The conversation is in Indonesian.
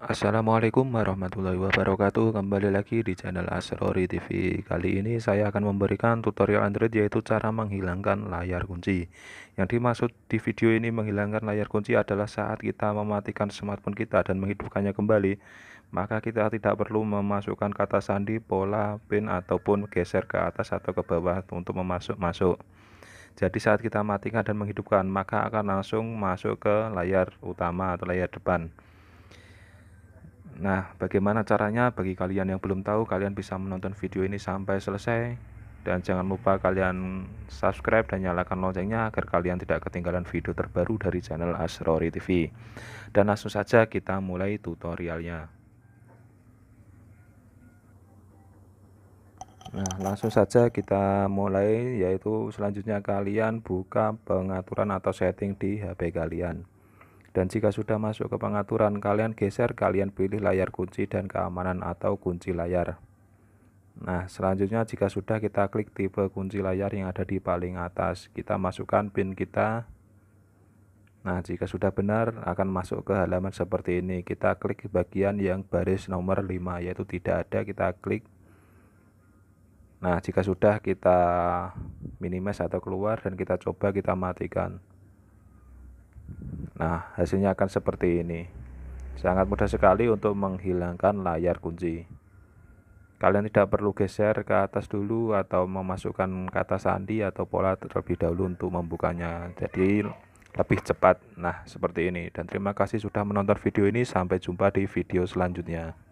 Assalamualaikum warahmatullahi wabarakatuh Kembali lagi di channel Asrori TV Kali ini saya akan memberikan tutorial Android yaitu cara menghilangkan layar kunci Yang dimaksud di video ini menghilangkan layar kunci adalah saat kita mematikan smartphone kita dan menghidupkannya kembali Maka kita tidak perlu memasukkan kata sandi, pola, pin ataupun geser ke atas atau ke bawah untuk memasuk-masuk jadi saat kita matikan dan menghidupkan maka akan langsung masuk ke layar utama atau layar depan Nah, bagaimana caranya bagi kalian yang belum tahu, kalian bisa menonton video ini sampai selesai dan jangan lupa kalian subscribe dan nyalakan loncengnya agar kalian tidak ketinggalan video terbaru dari channel Asrori TV. Dan langsung saja kita mulai tutorialnya. Nah, langsung saja kita mulai yaitu selanjutnya kalian buka pengaturan atau setting di HP kalian. Dan jika sudah masuk ke pengaturan, kalian geser, kalian pilih layar kunci dan keamanan atau kunci layar. Nah, selanjutnya jika sudah kita klik tipe kunci layar yang ada di paling atas, kita masukkan pin kita. Nah, jika sudah benar akan masuk ke halaman seperti ini. Kita klik bagian yang baris nomor 5 yaitu tidak ada, kita klik. Nah, jika sudah kita minimize atau keluar dan kita coba kita matikan. Nah, hasilnya akan seperti ini. Sangat mudah sekali untuk menghilangkan layar kunci. Kalian tidak perlu geser ke atas dulu atau memasukkan kata sandi atau pola terlebih dahulu untuk membukanya. Jadi lebih cepat. Nah, seperti ini. Dan terima kasih sudah menonton video ini. Sampai jumpa di video selanjutnya.